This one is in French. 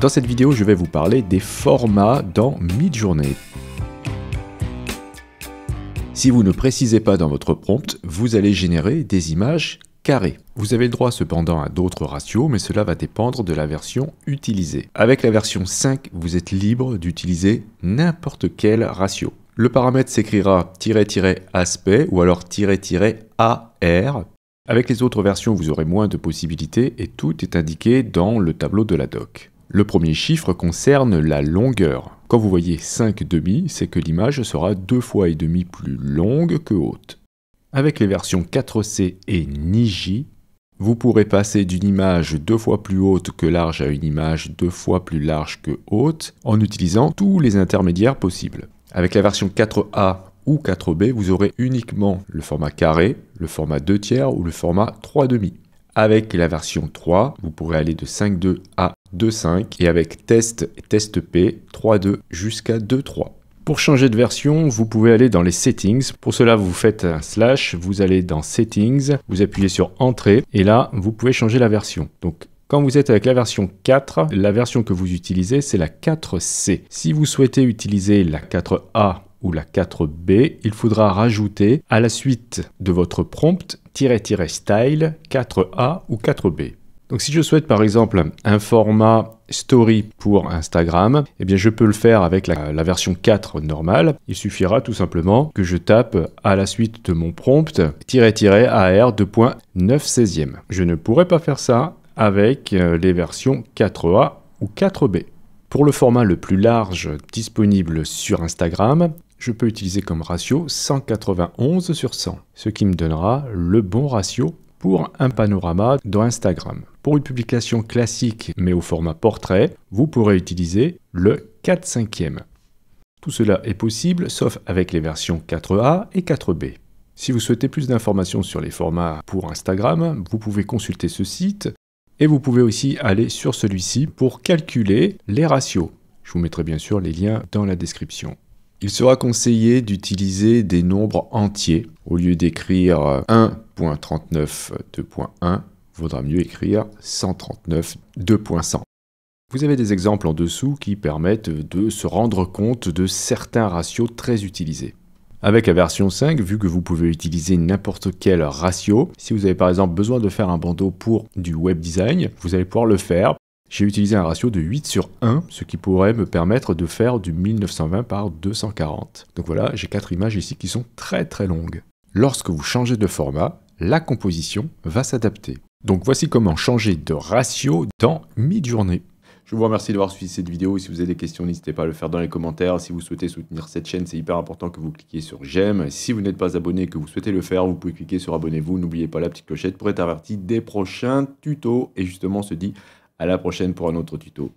Dans cette vidéo, je vais vous parler des formats dans Midjourney. Si vous ne précisez pas dans votre prompt, vous allez générer des images carrées. Vous avez le droit cependant à d'autres ratios, mais cela va dépendre de la version utilisée. Avec la version 5, vous êtes libre d'utiliser n'importe quel ratio. Le paramètre s'écrira "-aspect ou alors "-ar". Avec les autres versions, vous aurez moins de possibilités et tout est indiqué dans le tableau de la doc. Le premier chiffre concerne la longueur. Quand vous voyez 5 demi, c'est que l'image sera deux fois et demi plus longue que haute. Avec les versions 4C et Niji, vous pourrez passer d'une image deux fois plus haute que large à une image deux fois plus large que haute en utilisant tous les intermédiaires possibles. Avec la version 4A ou 4B, vous aurez uniquement le format carré, le format 2 tiers ou le format 3 demi. Avec la version 3, vous pourrez aller de 5.2 à 2.5 et avec test test P 3.2 jusqu'à 2.3. Pour changer de version, vous pouvez aller dans les settings. Pour cela, vous faites un slash, vous allez dans settings, vous appuyez sur entrée et là, vous pouvez changer la version. Donc quand vous êtes avec la version 4, la version que vous utilisez, c'est la 4C. Si vous souhaitez utiliser la 4A la 4B, il faudra rajouter à la suite de votre prompt "-style 4A ou 4B. Donc si je souhaite par exemple un format story pour Instagram, eh bien je peux le faire avec la, version 4 normale. Il suffira tout simplement que je tape à la suite de mon prompt "-ar 2.916e. Je ne pourrais pas faire ça avec euh, les versions 4A ou 4B. Pour le format le plus large disponible sur Instagram, je peux utiliser comme ratio 191 sur 100, ce qui me donnera le bon ratio pour un panorama dans Instagram. Pour une publication classique mais au format portrait, vous pourrez utiliser le 4 5 Tout cela est possible sauf avec les versions 4A et 4B. Si vous souhaitez plus d'informations sur les formats pour Instagram, vous pouvez consulter ce site et vous pouvez aussi aller sur celui-ci pour calculer les ratios. Je vous mettrai bien sûr les liens dans la description. Il sera conseillé d'utiliser des nombres entiers. Au lieu d'écrire 1.39.2.1, vaudra mieux écrire 2.100. Vous avez des exemples en dessous qui permettent de se rendre compte de certains ratios très utilisés. Avec la version 5, vu que vous pouvez utiliser n'importe quel ratio, si vous avez par exemple besoin de faire un bandeau pour du web design, vous allez pouvoir le faire j'ai utilisé un ratio de 8 sur 1, ce qui pourrait me permettre de faire du 1920 par 240. Donc voilà, j'ai 4 images ici qui sont très très longues. Lorsque vous changez de format, la composition va s'adapter. Donc voici comment changer de ratio dans mi journée Je vous remercie d'avoir suivi cette vidéo. Si vous avez des questions, n'hésitez pas à le faire dans les commentaires. Si vous souhaitez soutenir cette chaîne, c'est hyper important que vous cliquiez sur j'aime. Si vous n'êtes pas abonné et que vous souhaitez le faire, vous pouvez cliquer sur abonnez-vous. N'oubliez pas la petite clochette pour être averti des prochains tutos. Et justement, on se dit à la prochaine pour un autre tuto.